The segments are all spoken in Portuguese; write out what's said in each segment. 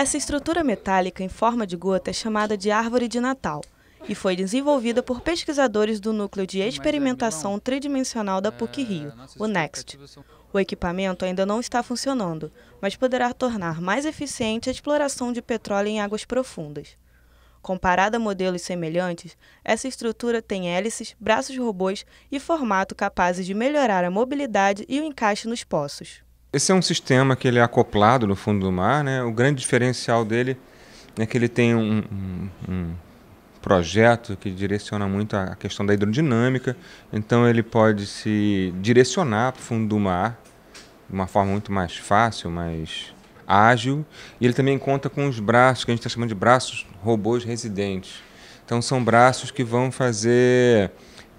Essa estrutura metálica em forma de gota é chamada de árvore de Natal e foi desenvolvida por pesquisadores do Núcleo de é Experimentação Tridimensional da PUC-Rio, é, o NEXT. O equipamento ainda não está funcionando, mas poderá tornar mais eficiente a exploração de petróleo em águas profundas. Comparada a modelos semelhantes, essa estrutura tem hélices, braços robôs e formato capazes de melhorar a mobilidade e o encaixe nos poços. Esse é um sistema que ele é acoplado no fundo do mar, né? O grande diferencial dele é que ele tem um, um, um projeto que direciona muito a questão da hidrodinâmica, então ele pode se direcionar para o fundo do mar de uma forma muito mais fácil, mais ágil, e ele também conta com os braços, que a gente está chamando de braços robôs residentes. Então são braços que vão fazer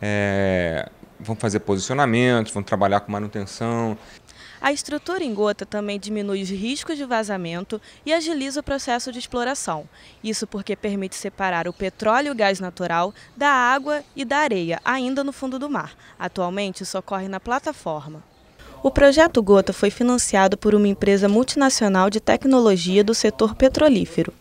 é, vão fazer posicionamentos, vão trabalhar com manutenção, a estrutura em gota também diminui os riscos de vazamento e agiliza o processo de exploração. Isso porque permite separar o petróleo e o gás natural da água e da areia, ainda no fundo do mar. Atualmente, isso ocorre na plataforma. O projeto Gota foi financiado por uma empresa multinacional de tecnologia do setor petrolífero.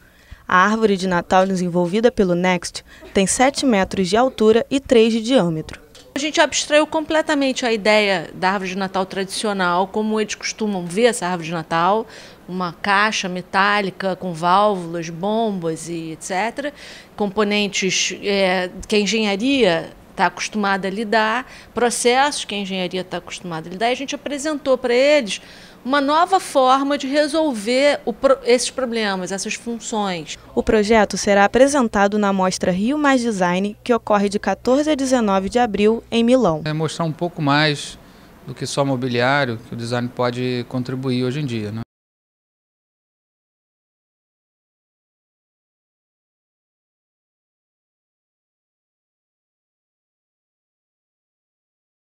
A árvore de Natal desenvolvida pelo Next tem 7 metros de altura e 3 de diâmetro gente abstraiu completamente a ideia da árvore de Natal tradicional, como eles costumam ver essa árvore de Natal, uma caixa metálica com válvulas, bombas e etc. Componentes é, que a engenharia está acostumada a lidar, processos que a engenharia está acostumada a lidar, e a gente apresentou para eles uma nova forma de resolver o, esses problemas, essas funções. O projeto será apresentado na mostra Rio Mais Design, que ocorre de 14 a 19 de abril em Milão. É mostrar um pouco mais do que só mobiliário que o design pode contribuir hoje em dia. Né?